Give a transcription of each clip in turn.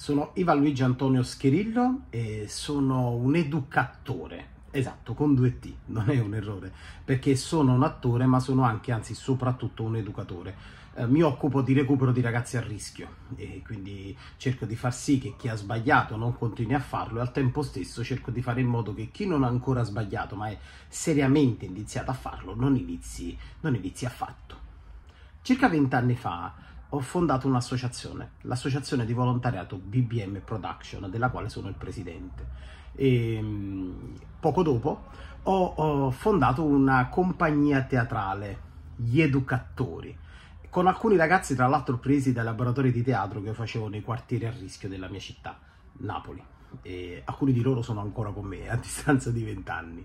Sono Ivan Luigi Antonio Scherillo e sono un educatore. Esatto, con due T, non è un errore, perché sono un attore ma sono anche, anzi soprattutto un educatore. Eh, mi occupo di recupero di ragazzi a rischio e quindi cerco di far sì che chi ha sbagliato non continui a farlo e al tempo stesso cerco di fare in modo che chi non ha ancora sbagliato ma è seriamente indiziato a farlo non inizi, non inizi affatto. Circa vent'anni fa ho fondato un'associazione, l'associazione di volontariato BBM Production, della quale sono il presidente. E, ehm, poco dopo ho, ho fondato una compagnia teatrale, Gli Educatori, con alcuni ragazzi, tra l'altro presi dai laboratori di teatro che facevo nei quartieri a rischio della mia città, Napoli e alcuni di loro sono ancora con me a distanza di vent'anni.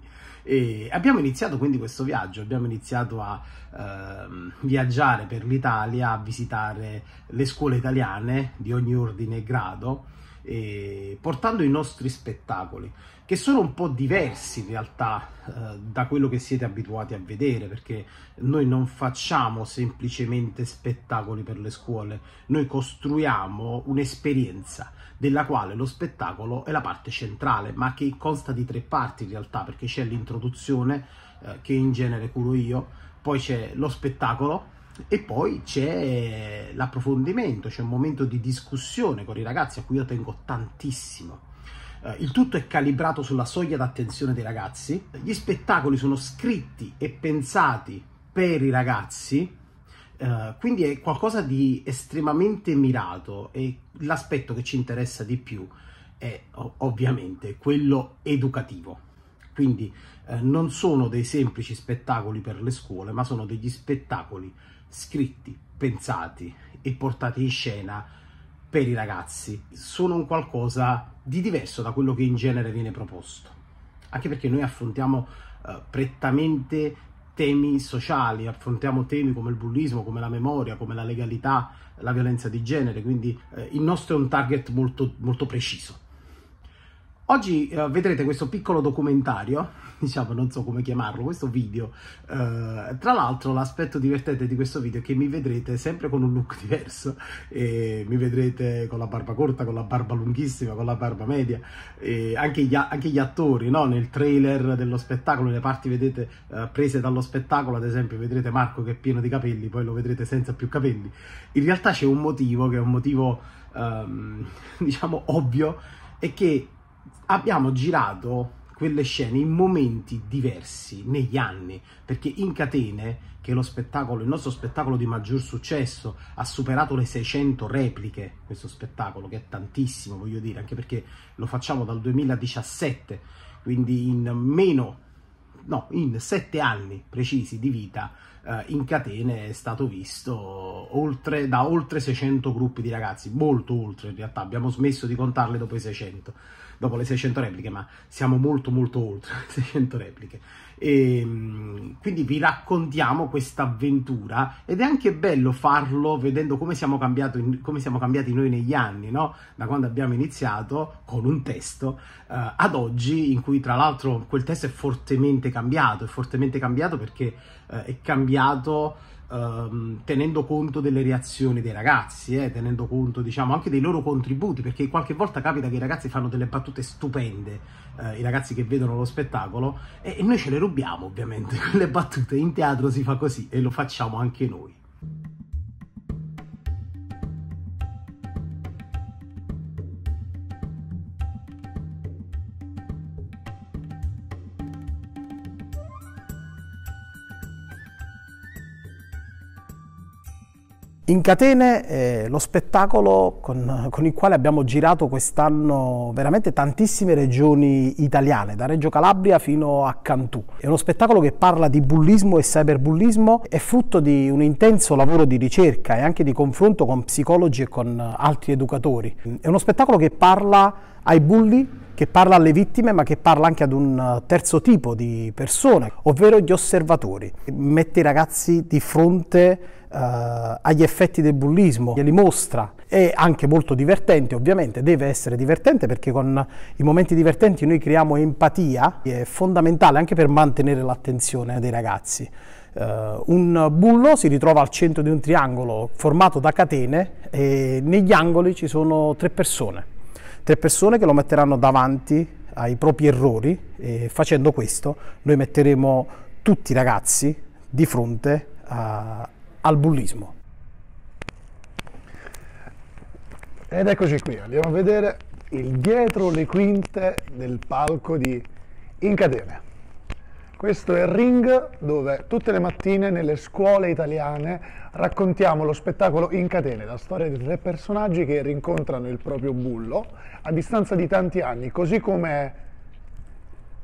Abbiamo iniziato quindi questo viaggio, abbiamo iniziato a eh, viaggiare per l'Italia, a visitare le scuole italiane di ogni ordine e grado eh, portando i nostri spettacoli, che sono un po' diversi in realtà eh, da quello che siete abituati a vedere, perché noi non facciamo semplicemente spettacoli per le scuole, noi costruiamo un'esperienza della quale lo spettacolo è la parte centrale, ma che consta di tre parti in realtà, perché c'è l'introduzione, eh, che in genere curo io, poi c'è lo spettacolo, e poi c'è l'approfondimento, c'è un momento di discussione con i ragazzi a cui io tengo tantissimo. Eh, il tutto è calibrato sulla soglia d'attenzione dei ragazzi. Gli spettacoli sono scritti e pensati per i ragazzi, Uh, quindi è qualcosa di estremamente mirato e l'aspetto che ci interessa di più è ovviamente quello educativo. Quindi uh, non sono dei semplici spettacoli per le scuole, ma sono degli spettacoli scritti, pensati e portati in scena per i ragazzi sono un qualcosa di diverso da quello che in genere viene proposto. Anche perché noi affrontiamo eh, prettamente temi sociali, affrontiamo temi come il bullismo, come la memoria, come la legalità, la violenza di genere, quindi eh, il nostro è un target molto, molto preciso. Oggi eh, vedrete questo piccolo documentario, diciamo non so come chiamarlo, questo video. Eh, tra l'altro l'aspetto divertente di questo video è che mi vedrete sempre con un look diverso, eh, mi vedrete con la barba corta, con la barba lunghissima, con la barba media, anche gli, anche, gli, attori no? nel trailer dello spettacolo, le parti vedete eh, prese dallo spettacolo, ad esempio vedrete Marco che è pieno di capelli, poi lo vedrete senza più capelli. In realtà c'è un motivo che è un motivo ehm, diciamo ovvio, è che abbiamo girato quelle scene in momenti diversi negli anni, perché in Catene, che è lo spettacolo, il nostro spettacolo di maggior successo, ha superato le 600 repliche, questo spettacolo che è tantissimo, voglio dire, anche perché lo facciamo dal 2017, quindi in meno no, in sette anni precisi di vita eh, in catene è stato visto oltre, da oltre 600 gruppi di ragazzi, molto oltre in realtà, abbiamo smesso di contarle dopo i 600 dopo le 600 repliche, ma siamo molto molto oltre le 600 repliche. E, ehm, quindi vi raccontiamo questa avventura ed è anche bello farlo vedendo come siamo, in, come siamo cambiati noi negli anni, no? da quando abbiamo iniziato con un testo eh, ad oggi in cui tra l'altro quel testo è fortemente cambiato, è fortemente cambiato perché eh, è cambiato ehm, tenendo conto delle reazioni dei ragazzi, eh, tenendo conto diciamo anche dei loro contributi, perché qualche volta capita che i ragazzi fanno delle battute stupende, eh, i ragazzi che vedono lo spettacolo, e, e noi ce le rubiamo ovviamente, quelle battute in teatro si fa così e lo facciamo anche noi. In catene eh, lo spettacolo con, con, il quale abbiamo girato quest'anno veramente tantissime regioni italiane, da Reggio Calabria fino a Cantù. È uno spettacolo che parla di bullismo e cyberbullismo, è frutto di un intenso lavoro di ricerca e anche di confronto con psicologi e con altri educatori. È uno spettacolo che parla ai bulli che parla alle vittime ma che parla anche ad un terzo tipo di persone, ovvero gli osservatori. Mette i ragazzi di fronte eh, agli effetti del bullismo, glieli mostra. È anche molto divertente, ovviamente, deve essere divertente perché con i momenti divertenti noi creiamo empatia, è fondamentale anche per mantenere l'attenzione dei ragazzi. Uh, un bullo si ritrova al centro di un triangolo formato da catene e negli angoli ci sono tre persone, tre persone che lo metteranno davanti ai propri errori e facendo questo noi metteremo tutti i ragazzi di fronte a, al bullismo. Ed eccoci qui, andiamo a vedere il dietro le quinte del palco di Incatene. Questo è il ring dove tutte le mattine nelle scuole italiane raccontiamo lo spettacolo in catene, la storia di tre personaggi che rincontrano il proprio bullo a distanza di tanti anni, così come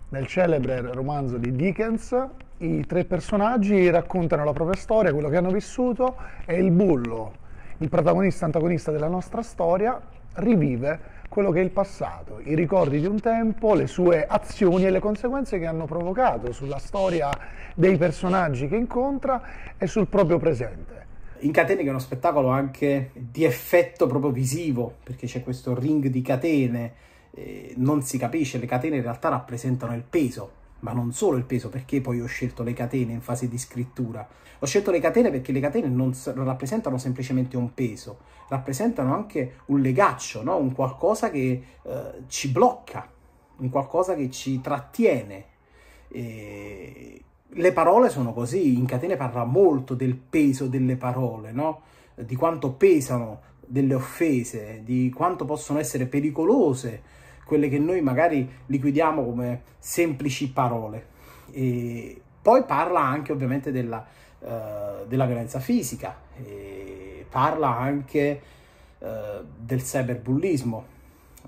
nel celebre romanzo di Dickens i tre personaggi raccontano la propria storia, quello che hanno vissuto e il bullo, il protagonista antagonista della nostra storia, rivive quello che è il passato, i ricordi di un tempo, le sue azioni e le conseguenze che hanno provocato sulla storia dei personaggi che incontra e sul proprio presente. In catene che è uno spettacolo anche di effetto proprio visivo, perché c'è questo ring di catene, eh, non si capisce, le catene in realtà rappresentano il peso ma non solo il peso, perché poi ho scelto le catene in fase di scrittura? Ho scelto le catene perché le catene non, rappresentano semplicemente un peso, rappresentano anche un legaccio, no? un qualcosa che eh, ci blocca, un qualcosa che ci trattiene. E le parole sono così, in catene parla molto del peso delle parole, no? di quanto pesano delle offese, di quanto possono essere pericolose quelle che noi magari liquidiamo come semplici parole. E poi parla anche ovviamente della, eh, della violenza fisica, e parla anche eh, del cyberbullismo,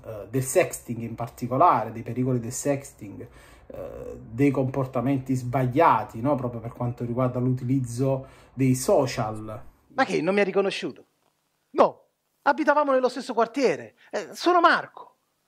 eh, del sexting in particolare, dei pericoli del sexting, eh, dei comportamenti sbagliati, no? proprio per quanto riguarda l'utilizzo dei social. Ma che non mi ha riconosciuto? No, abitavamo nello stesso quartiere, eh, sono Marco.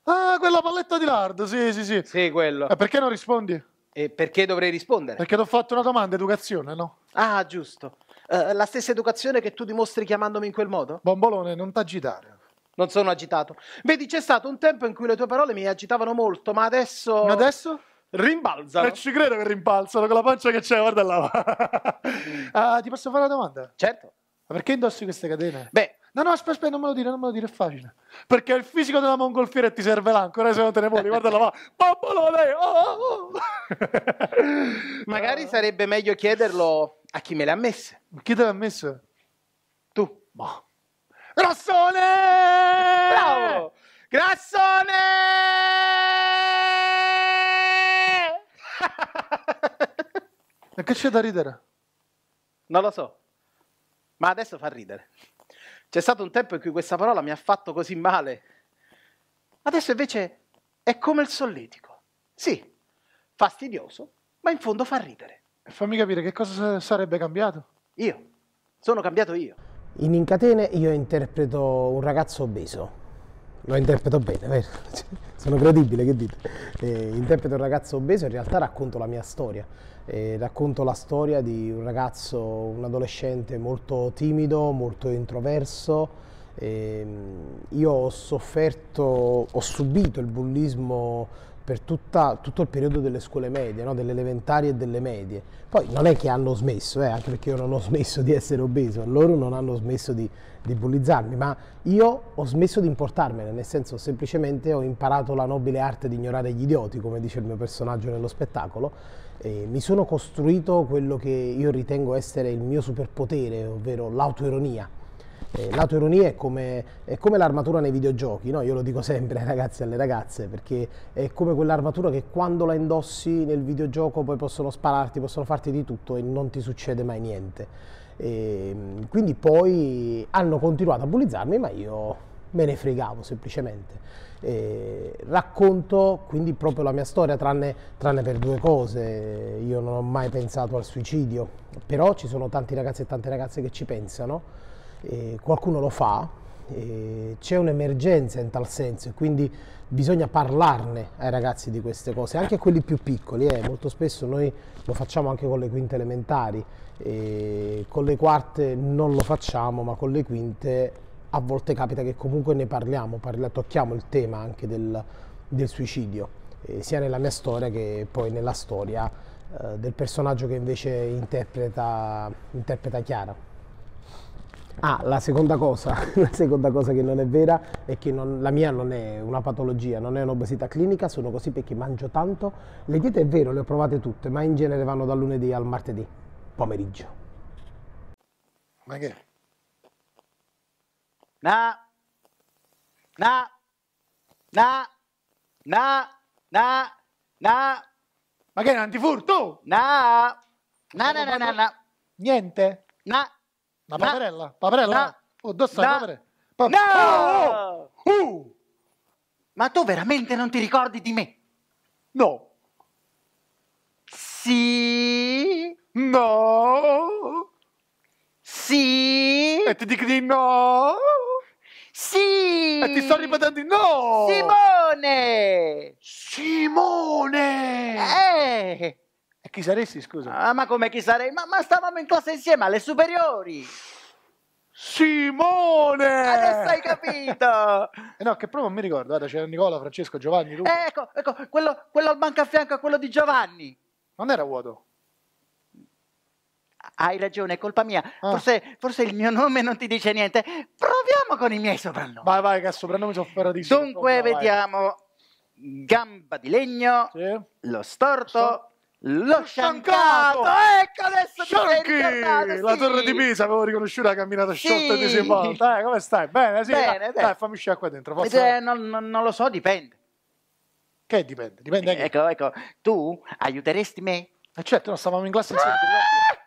Ah, quella palletta di lardo, sì, sì, sì. Sì, quello. Eh, perché non rispondi? E perché dovrei rispondere? Perché ti ho fatto una domanda, educazione, no? Ah, giusto. Eh, la stessa educazione che tu dimostri chiamandomi in quel modo? Bombolone, non t'agitare. Non sono agitato. Vedi, c'è stato un tempo in cui le tue parole mi agitavano molto, ma adesso... Ma adesso? Rimbalzano. Non eh, ci credo che rimbalzano, con la pancia che c'è, guarda là. mm. ah, ti posso fare una domanda? Certo. Ma perché indossi queste catene? Beh, No, no, aspetta, aspetta, non me lo dire, non me lo dire, è facile. Perché il fisico della mongolfiera ti serve ancora se non te ne vuoi, guardala va. Popolo lei! Oh, oh, oh. Magari eh. sarebbe meglio chiederlo a chi me l'ha messa. messe. Chi te l'ha messa? Tu. Ma. Boh. Rossone! Bravo! Grassone! e che c'è da ridere? Non lo so. Ma adesso fa ridere. C'è stato un tempo in cui questa parola mi ha fatto così male. Adesso invece è come il solletico. Sì, fastidioso, ma in fondo fa ridere. E fammi capire che cosa sarebbe cambiato? Io. Sono cambiato io. In Incatene io interpreto un ragazzo obeso. Lo interpreto bene, vero? sono credibile, che dite? Eh, interpreto un ragazzo obeso, in realtà racconto la mia storia. Eh, racconto la storia di un ragazzo, un adolescente molto timido, molto introverso. Eh, io ho sofferto, ho subito il bullismo per tutta, tutto il periodo delle scuole medie, no? delle elementari e delle medie. Poi non è che hanno smesso, eh, anche perché io non ho smesso di essere obeso, loro non hanno smesso di, di bullizzarmi, ma io ho smesso di importarmene, nel senso semplicemente ho imparato la nobile arte di ignorare gli idioti, come dice il mio personaggio nello spettacolo, e mi sono costruito quello che io ritengo essere il mio superpotere, ovvero l'autoironia eh, l'autoironia è come, è come l'armatura nei videogiochi, no? io lo dico sempre ai ragazzi e alle ragazze, perché è come quell'armatura che quando la indossi nel videogioco poi possono spararti, possono farti di tutto e non ti succede mai niente. E, ehm, quindi poi hanno continuato a bullizzarmi, ma io me ne fregavo semplicemente. Eh, racconto quindi proprio la mia storia, tranne, tranne, per due cose. Io non ho mai pensato al suicidio, però ci sono tanti ragazzi e tante ragazze che ci pensano eh, qualcuno lo fa, eh, c'è un'emergenza in tal senso e quindi bisogna parlarne ai ragazzi di queste cose, anche a quelli più piccoli, eh. molto spesso noi lo facciamo anche con le quinte elementari, con le quarte non lo facciamo, ma con le quinte a volte capita che comunque ne parliamo, parla, tocchiamo il tema anche del, del suicidio, sia nella mia storia che poi nella storia eh, del personaggio che invece interpreta, interpreta Chiara. Ah, la seconda cosa, la seconda cosa che non è vera è che non, la mia non è una patologia, non è un'obesità clinica, sono così perché mangio tanto. Le diete è vero, le ho provate tutte, ma in genere vanno dal lunedì al martedì pomeriggio. Ma che? Na! Na! Na! Na! Na! Na! Ma che è un antifurto? Na! Na na na na Niente! Na! La paperella? La, paperella? oh, dove stai, paperella? Pa- no! Oh! oh! Uh! Ma tu veramente non ti ricordi di me? No. Sì. No. Sì. E ti dico di no. Sì. E ti sto ripetendo di no. Simone. Simone. Eh. Chi saresti, scusa? Ah, ma come chi sarei? Ma, ma stavamo in classe insieme alle superiori! Simone! Adesso hai capito! eh no, che proprio non mi ricordo, guarda, c'era Nicola, Francesco, Giovanni, lui. Eh, ecco, ecco, quello, quello al banco a fianco a quello di Giovanni. Non era vuoto. Hai ragione, è colpa mia. Ah. Forse, forse, il mio nome non ti dice niente. Proviamo con i miei soprannomi. Vai, vai, che soprannomi sono paradisi. Dunque, oh, vediamo. Vai. Gamba di legno, sì. lo storto, storto lo sciancato! Ecco adesso Scianchi! Sì. La torre di Pisa, avevo riconosciuto la camminata sì. sciolta di Simbolta. Eh, come stai? Bene, sì. Bene, dai, dai, fammi uscire qua dentro. Posso... Ed, eh, non, non, lo so, dipende. Che dipende? Dipende anche. Ecco, ecco, tu aiuteresti me? Eh certo, no, stavamo in classe insieme. Ah!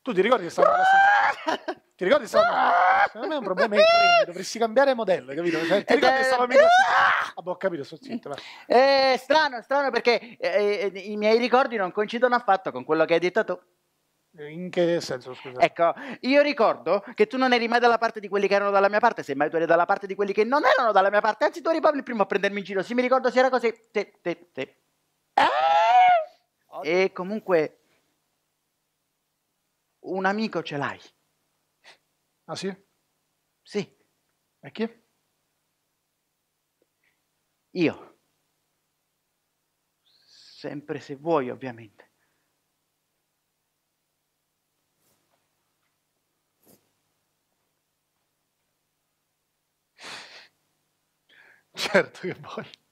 Tu ti ricordi che stavamo in classe insieme? Ti ricordi? Stava... Secondo me è un problema incredibile. Dovresti cambiare modello, capito? Cioè, ti ricordi? Stava meglio. Ah, boh, ho capito, sto zitto. È eh, strano, strano perché eh, eh, i miei ricordi non coincidono affatto con quello che hai detto tu. Eh, in che senso, scusa? Ecco, io ricordo che tu non eri mai dalla parte di quelli che erano dalla mia parte, semmai tu eri dalla parte di quelli che non erano dalla mia parte. Anzi, tu eri proprio il primo a prendermi in giro. Sì, mi ricordo se era così. Te, te, te. Ah! E comunque, un amico ce l'hai. Ah sì? Sì. E chi? Io. Sempre se vuoi, ovviamente. Certo che voglio.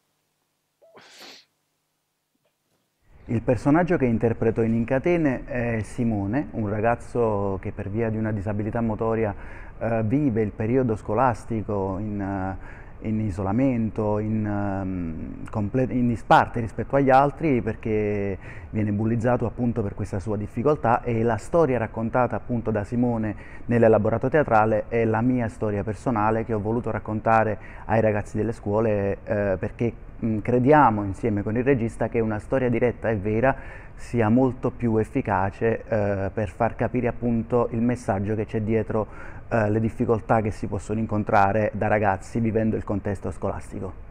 Il personaggio che interpreto in Incatene è Simone, un ragazzo che per via di una disabilità motoria eh, vive il periodo scolastico in, eh, in isolamento, in, um, in, disparte rispetto agli altri perché viene bullizzato appunto per questa sua difficoltà e la storia raccontata appunto da Simone nell'elaborato teatrale è la mia storia personale che ho voluto raccontare ai ragazzi delle scuole eh, perché mh, crediamo insieme con il regista che una storia diretta e vera sia molto più efficace eh, per far capire appunto il messaggio che c'è dietro eh, le difficoltà che si possono incontrare da ragazzi vivendo il contesto scolastico.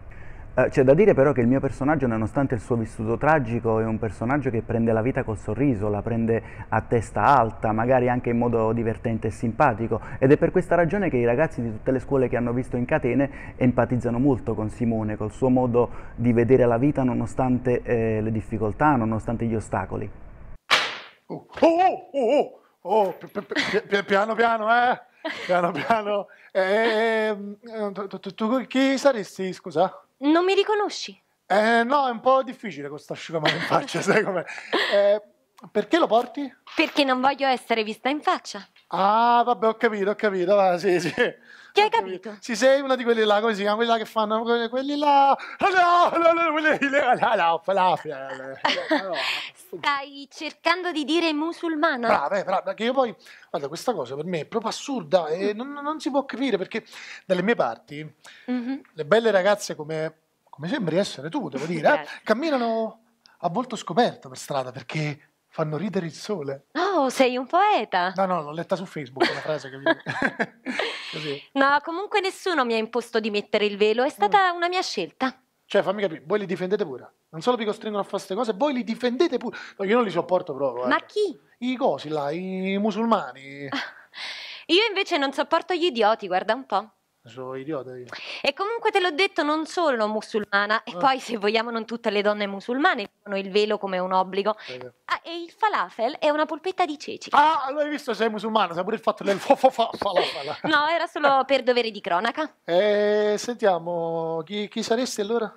Eh, c'è da dire però che il mio personaggio, nonostante il suo vissuto tragico, è un personaggio che prende la vita col sorriso, la prende a testa alta, magari anche in modo divertente e simpatico. Ed è per questa ragione che i ragazzi di tutte le scuole che hanno visto in catene empatizzano molto con Simone, col suo modo di vedere la vita nonostante eh, le difficoltà, nonostante gli ostacoli. Oh, oh, oh, oh, oh piano piano, eh? Piano piano. Eh, eh, tu chi saresti, scusa? Non mi riconosci? Eh, no, è un po' difficile con sta asciugamano in faccia, sai com'è. Eh, perché lo porti? Perché non voglio essere vista in faccia. Ah, vabbè, ho capito, ho capito, va, sì, sì. Che hai capito? capito? Sì, sei una di quelli là, come si chiama? Quelli là che fanno, quelli là... quelli là stai cercando di dire musulmana? Brava, eh, brava, che io poi, guarda, questa cosa per me è proprio assurda e mm-hmm. non, non si può capire perché dalle mie parti mm-hmm. le belle ragazze come, come sembri essere tu, devo dire, eh, certo. camminano a volto scoperto per strada perché fanno ridere il sole. Oh, sei un poeta. No, no, l'ho letta su Facebook la frase che mi... No, comunque nessuno mi ha imposto di mettere il velo, è stata mm. una mia scelta. Cioè, fammi capire, voi li difendete pure? non solo vi costringono a fare queste cose, voi li difendete pure. No, io non li sopporto proprio. Eh. Ma chi? I cosi là, i musulmani. io invece non sopporto gli idioti, guarda un po'. Sono idiota io. E comunque te l'ho detto, non sono musulmana, e ah. poi se vogliamo non tutte le donne musulmane hanno il velo come un obbligo. Perché? Ah, e il falafel è una polpetta di ceci. Ah, allora hai visto sei musulmana, sai pure il fatto del fa, falafel. no, era solo per dovere di cronaca. Eh, sentiamo, chi, chi saresti allora?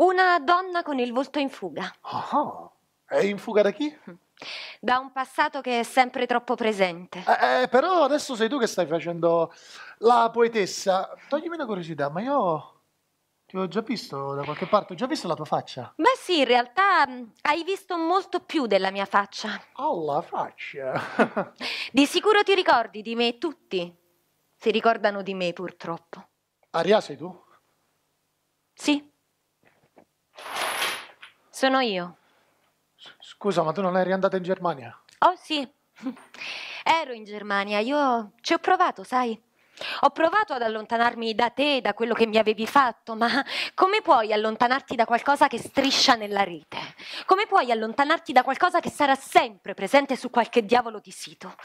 Una donna con il volto in fuga. Ah, è in fuga da chi? Da un passato che è sempre troppo presente. Eh, eh, però adesso sei tu che stai facendo la poetessa. Toglimi una curiosità, ma io ti ho già visto da qualche parte, ho già visto la tua faccia. Beh sì, in realtà mm, hai visto molto più della mia faccia. Alla faccia. di sicuro ti ricordi di me tutti. Si ricordano di me purtroppo. Aria sei tu? Sì. Sono io. Scusa, ma tu non eri andata in Germania? Oh sì, ero in Germania, io ci ho provato, sai. Ho provato ad allontanarmi da te, da quello che mi avevi fatto, ma come puoi allontanarti da qualcosa che striscia nella rete? Come puoi allontanarti da qualcosa che sarà sempre presente su qualche diavolo di sito?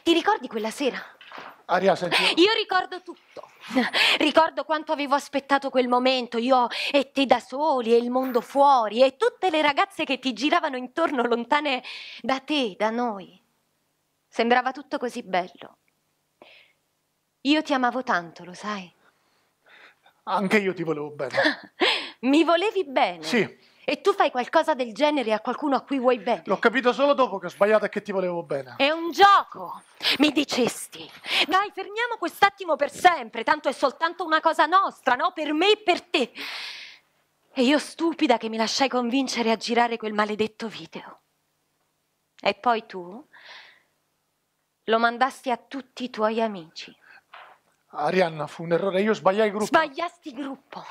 Ti ricordi quella sera? Aria, senti... Io ricordo tutto. Ricordo quanto avevo aspettato quel momento, io e te da soli, e il mondo fuori, e tutte le ragazze che ti giravano intorno lontane da te, da noi. Sembrava tutto così bello. Io ti amavo tanto, lo sai. Anche io ti volevo bene. Mi volevi bene? Sì e tu fai qualcosa del genere a qualcuno a cui vuoi bene. L'ho capito solo dopo che ho sbagliato e che ti volevo bene. È un gioco, mi dicesti. Dai, fermiamo quest'attimo per sempre, tanto è soltanto una cosa nostra, no? Per me e per te. E io stupida che mi lasciai convincere a girare quel maledetto video. E poi tu lo mandasti a tutti i tuoi amici. Arianna, fu un errore, io sbagliai gruppo. Sbagliasti gruppo.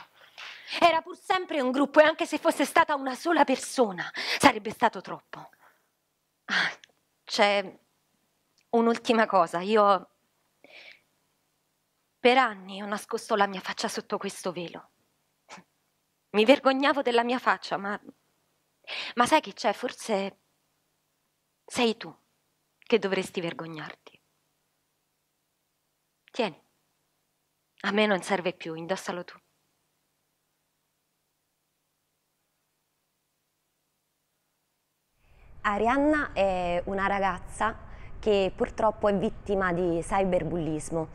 Era pur sempre un gruppo e anche se fosse stata una sola persona sarebbe stato troppo. Ah, c'è un'ultima cosa. Io per anni ho nascosto la mia faccia sotto questo velo. Mi vergognavo della mia faccia, ma, ma sai che c'è? Forse sei tu che dovresti vergognarti. Tieni, a me non serve più, indossalo tu. Arianna è una ragazza che purtroppo è vittima di cyberbullismo.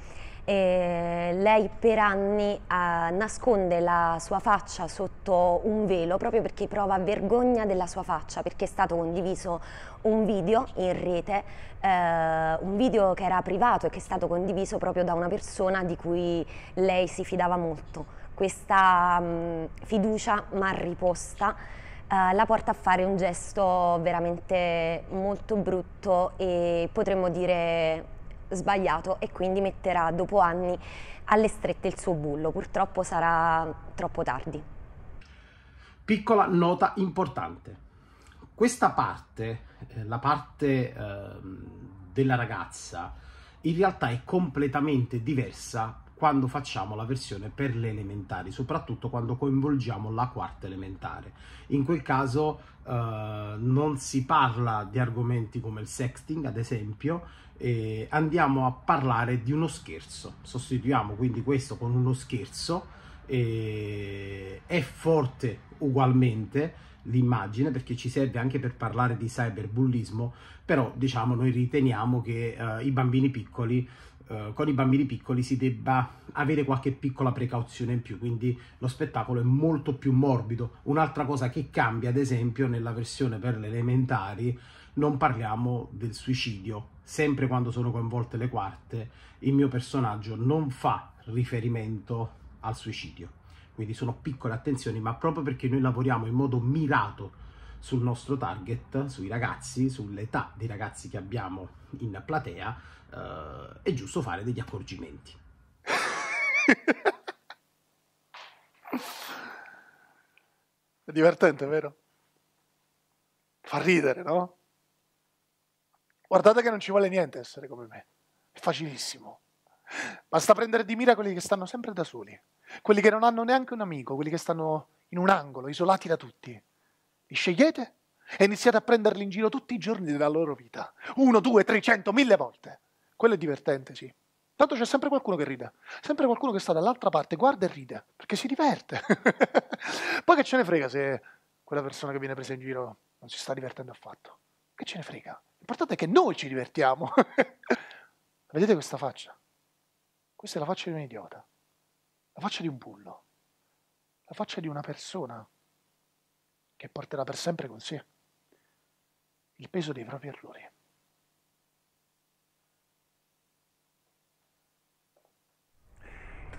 E lei per anni eh, nasconde la sua faccia sotto un velo proprio perché prova vergogna della sua faccia perché è stato condiviso un video in rete, eh, un video che era privato e che è stato condiviso proprio da una persona di cui lei si fidava molto. Questa mh, mm, fiducia mal riposta eh, la porta a fare un gesto veramente molto brutto e potremmo dire sbagliato e quindi metterà dopo anni alle strette il suo bullo. Purtroppo sarà troppo tardi. Piccola nota importante. Questa parte, eh, la parte eh, della ragazza, in realtà è completamente diversa quando facciamo la versione per le elementari, soprattutto quando coinvolgiamo la quarta elementare. In quel caso eh, non si parla di argomenti come il sexting, ad esempio, e andiamo a parlare di uno scherzo. Sostituiamo quindi questo con uno scherzo è forte ugualmente l'immagine perché ci serve anche per parlare di cyberbullismo però diciamo noi riteniamo che eh, i bambini piccoli eh, con i bambini piccoli si debba avere qualche piccola precauzione in più, quindi lo spettacolo è molto più morbido. Un'altra cosa che cambia, ad esempio, nella versione per le elementari, non parliamo del suicidio. Sempre quando sono coinvolte le quarte, il mio personaggio non fa riferimento al suicidio. Quindi sono piccole attenzioni, ma proprio perché noi lavoriamo in modo mirato sul nostro target, sui ragazzi, sull'età dei ragazzi che abbiamo in platea, uh, è giusto fare degli accorgimenti. è divertente, vero? Fa ridere, no? Guardate che non ci vuole niente essere come me. È facilissimo. Basta prendere di mira quelli che stanno sempre da soli, quelli che non hanno neanche un amico, quelli che stanno in un angolo, isolati da tutti. Li scegliete e iniziate a prenderli in giro tutti i giorni della loro vita. Uno, due, trecento, mille volte. Quello è divertente, sì. Tanto c'è sempre qualcuno che ride, sempre qualcuno che sta dall'altra parte, guarda e ride, perché si diverte. Poi che ce ne frega se quella persona che viene presa in giro non si sta divertendo affatto. Che ce ne frega? L'importante è che noi ci divertiamo. Vedete questa faccia? Questa è la faccia di un idiota, la faccia di un bullo, la faccia di una persona che porterà per sempre con sé il peso dei propri errori.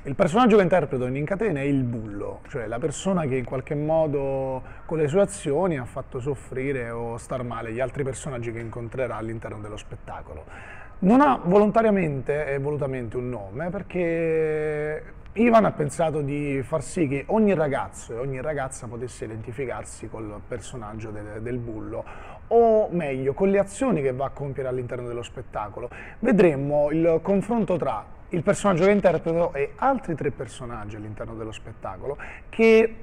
Il personaggio che interpreto in Incatena è il bullo, cioè la persona che in qualche modo con le sue azioni ha fatto soffrire o star male gli altri personaggi che incontrerà all'interno dello spettacolo. Non ha volontariamente e volutamente un nome perché Ivan ha pensato di far sì che ogni ragazzo e ogni ragazza potesse identificarsi col personaggio de del bullo, o meglio, con le azioni che va a compiere all'interno dello spettacolo. Vedremo il confronto tra il personaggio che interpreto e altri tre personaggi all'interno dello spettacolo che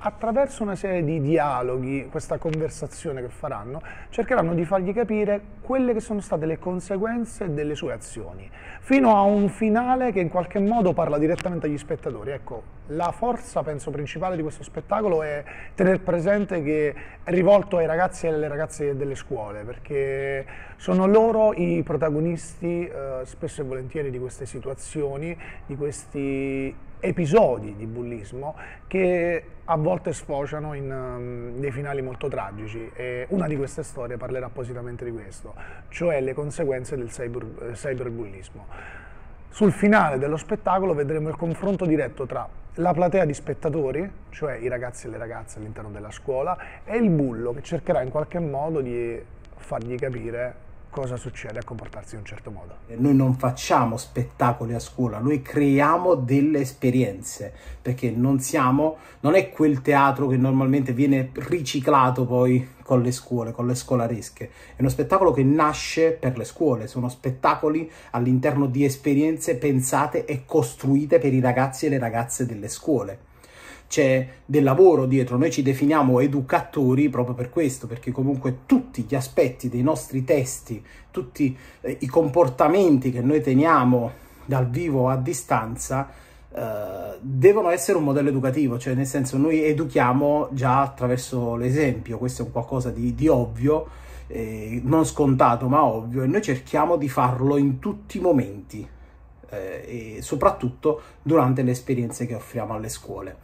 attraverso una serie di dialoghi, questa conversazione che faranno, cercheranno di fargli capire quelle che sono state le conseguenze delle sue azioni, fino a un finale che in qualche modo parla direttamente agli spettatori. Ecco, la forza, penso, principale di questo spettacolo è tener presente che è rivolto ai ragazzi e alle ragazze delle scuole, perché sono loro i protagonisti eh, spesso e volentieri di queste situazioni, di questi episodi di bullismo che a volte sfociano in um, dei finali molto tragici e una di queste storie parlerà appositamente di questo, cioè le conseguenze del cyber, cyberbullismo. Sul finale dello spettacolo vedremo il confronto diretto tra la platea di spettatori, cioè i ragazzi e le ragazze all'interno della scuola, e il bullo che cercherà in qualche modo di fargli capire cosa succede a comportarsi in un certo modo. Noi non facciamo spettacoli a scuola, noi creiamo delle esperienze, perché non siamo, non è quel teatro che normalmente viene riciclato poi con le scuole, con le scolaresche. È uno spettacolo che nasce per le scuole, sono spettacoli all'interno di esperienze pensate e costruite per i ragazzi e le ragazze delle scuole c'è del lavoro dietro. Noi ci definiamo educatori proprio per questo, perché comunque tutti gli aspetti dei nostri testi, tutti eh, i comportamenti che noi teniamo dal vivo a distanza, Uh, devono essere un modello educativo, cioè nel senso noi educhiamo già attraverso l'esempio, questo è un qualcosa di, di ovvio, eh, non scontato ma ovvio, e noi cerchiamo di farlo in tutti i momenti eh, e soprattutto durante le esperienze che offriamo alle scuole.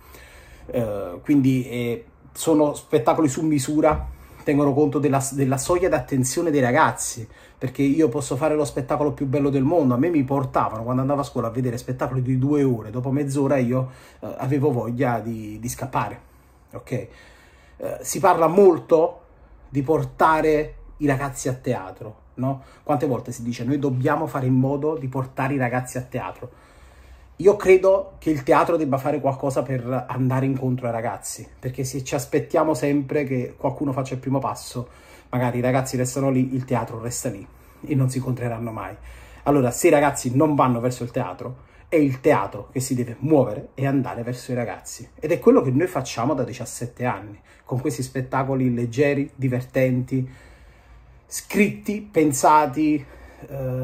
Eh, quindi eh, sono spettacoli su misura, tengono conto della, della soglia d'attenzione dei ragazzi, perché io posso fare lo spettacolo più bello del mondo. A me mi portavano quando andavo a scuola a vedere spettacoli di due ore, dopo mezz'ora io eh, avevo voglia di, di scappare. Ok? Eh, si parla molto di portare i ragazzi a teatro, no? Quante volte si dice noi dobbiamo fare in modo di portare i ragazzi a teatro? Io credo che il teatro debba fare qualcosa per andare incontro ai ragazzi, perché se ci aspettiamo sempre che qualcuno faccia il primo passo, magari i ragazzi restano lì, il teatro resta lì e non si incontreranno mai. Allora, se i ragazzi non vanno verso il teatro, è il teatro che si deve muovere e andare verso i ragazzi. Ed è quello che noi facciamo da 17 anni, con questi spettacoli leggeri, divertenti, scritti, pensati, eh,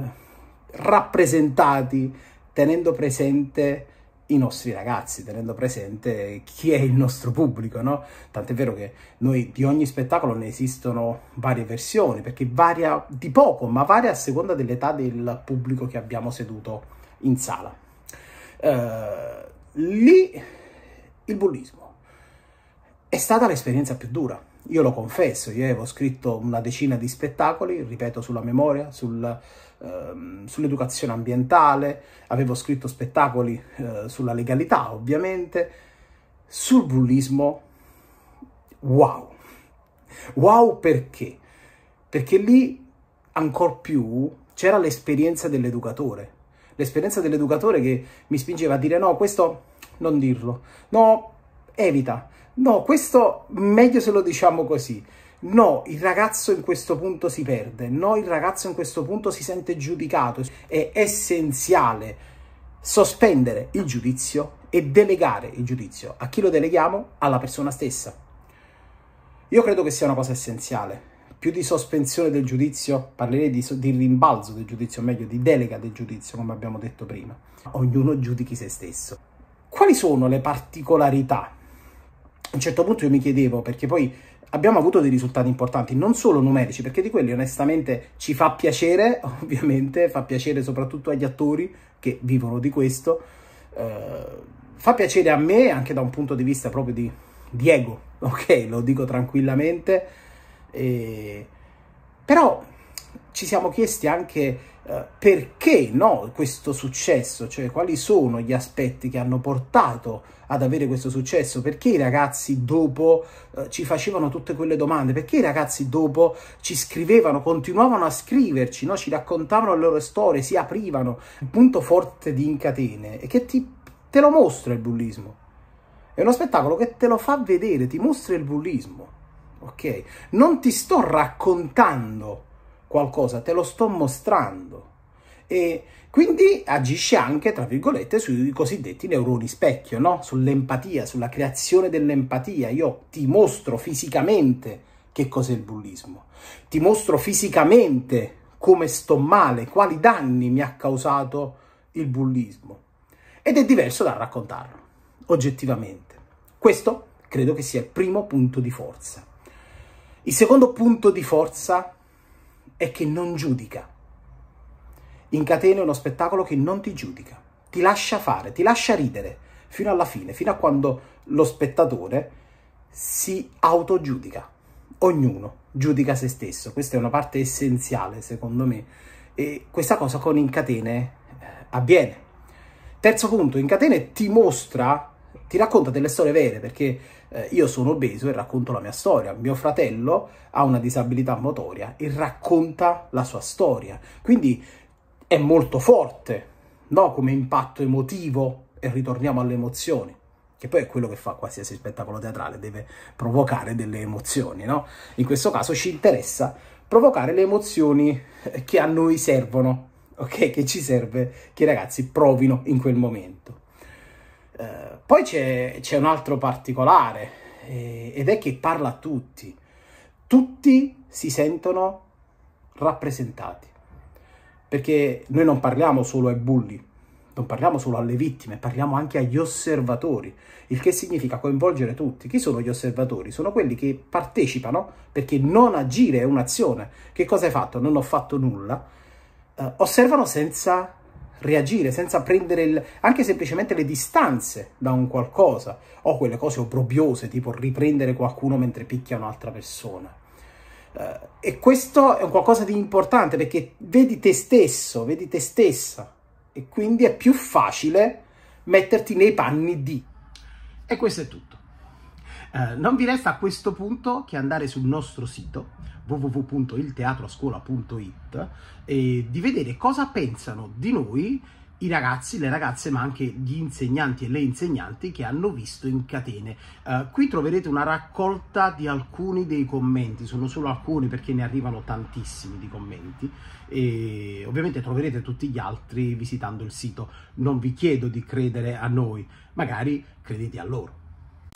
rappresentati, tenendo presente i nostri ragazzi, tenendo presente chi è il nostro pubblico, no? Tant'è vero che noi di ogni spettacolo ne esistono varie versioni, perché varia di poco, ma varia a seconda dell'età del pubblico che abbiamo seduto in sala. Uh, lì il bullismo è stata l'esperienza più dura. Io lo confesso, io avevo scritto una decina di spettacoli, ripeto, sulla memoria, sul Ehm, sull'educazione ambientale, avevo scritto spettacoli eh, sulla legalità ovviamente, sul bullismo, wow, wow perché? Perché lì ancora più c'era l'esperienza dell'educatore, l'esperienza dell'educatore che mi spingeva a dire no, questo non dirlo, no, evita, no, questo meglio se lo diciamo così. No, il ragazzo in questo punto si perde, no, il ragazzo in questo punto si sente giudicato. È essenziale sospendere il giudizio e delegare il giudizio. A chi lo deleghiamo? Alla persona stessa. Io credo che sia una cosa essenziale. Più di sospensione del giudizio, parlerei di, di rimbalzo del giudizio, o meglio di delega del giudizio, come abbiamo detto prima. Ognuno giudichi se stesso. Quali sono le particolarità? A un certo punto io mi chiedevo, perché poi abbiamo avuto dei risultati importanti, non solo numerici, perché di quelli onestamente ci fa piacere, ovviamente, fa piacere soprattutto agli attori che vivono di questo, eh, fa piacere a me anche da un punto di vista proprio di, Diego, ok, lo dico tranquillamente, e... però ci siamo chiesti anche eh, perché no, questo successo, cioè quali sono gli aspetti che hanno portato ad avere questo successo, perché i ragazzi dopo eh, ci facevano tutte quelle domande, perché i ragazzi dopo ci scrivevano, continuavano a scriverci, no? ci raccontavano le loro storie, si aprivano. Il punto forte di Incatene è che ti, te lo mostra il bullismo. È uno spettacolo che te lo fa vedere, ti mostra il bullismo. Ok? Non ti sto raccontando qualcosa, te lo sto mostrando. E quindi agisce anche, tra virgolette, sui cosiddetti neuroni specchio, no? sull'empatia, sulla creazione dell'empatia. Io ti mostro fisicamente che cos'è il bullismo, ti mostro fisicamente come sto male, quali danni mi ha causato il bullismo. Ed è diverso da raccontarlo, oggettivamente. Questo credo che sia il primo punto di forza. Il secondo punto di forza è che non giudica. In catene uno spettacolo che non ti giudica, ti lascia fare, ti lascia ridere fino alla fine, fino a quando lo spettatore si autogiudica. Ognuno giudica se stesso, questa è una parte essenziale secondo me e questa cosa con in Incatene eh, avviene. Terzo punto, in catene ti mostra, ti racconta delle storie vere perché eh, io sono obeso e racconto la mia storia, mio fratello ha una disabilità motoria e racconta la sua storia. Quindi è molto forte, no? Come impatto emotivo e ritorniamo alle emozioni che poi è quello che fa qualsiasi spettacolo teatrale, deve provocare delle emozioni, no? In questo caso ci interessa provocare le emozioni eh, che a noi servono, ok? Che ci serve che i ragazzi provino in quel momento. Eh, poi c'è, c'è, un altro particolare eh, ed è che parla a tutti. Tutti si sentono rappresentati perché noi non parliamo solo ai bulli, non parliamo solo alle vittime, parliamo anche agli osservatori, il che significa coinvolgere tutti. Chi sono gli osservatori? Sono quelli che partecipano perché non agire è un'azione. Che cosa hai fatto? Non ho fatto nulla. Eh, osservano senza reagire, senza prendere il, anche semplicemente le distanze da un qualcosa, o quelle cose obrobiose, tipo riprendere qualcuno mentre picchia un'altra persona. Uh, e questo è un qualcosa di importante perché vedi te stesso, vedi te stessa, e quindi è più facile metterti nei panni di. E questo è tutto. Eh, non vi resta a questo punto che andare sul nostro sito www.ilteatroascuola.it e di vedere cosa pensano di noi i ragazzi, le ragazze, ma anche gli insegnanti e le insegnanti che hanno visto in catene. Uh, qui troverete una raccolta di alcuni dei commenti, sono solo alcuni perché ne arrivano tantissimi di commenti e ovviamente troverete tutti gli altri visitando il sito. Non vi chiedo di credere a noi, magari credete a loro.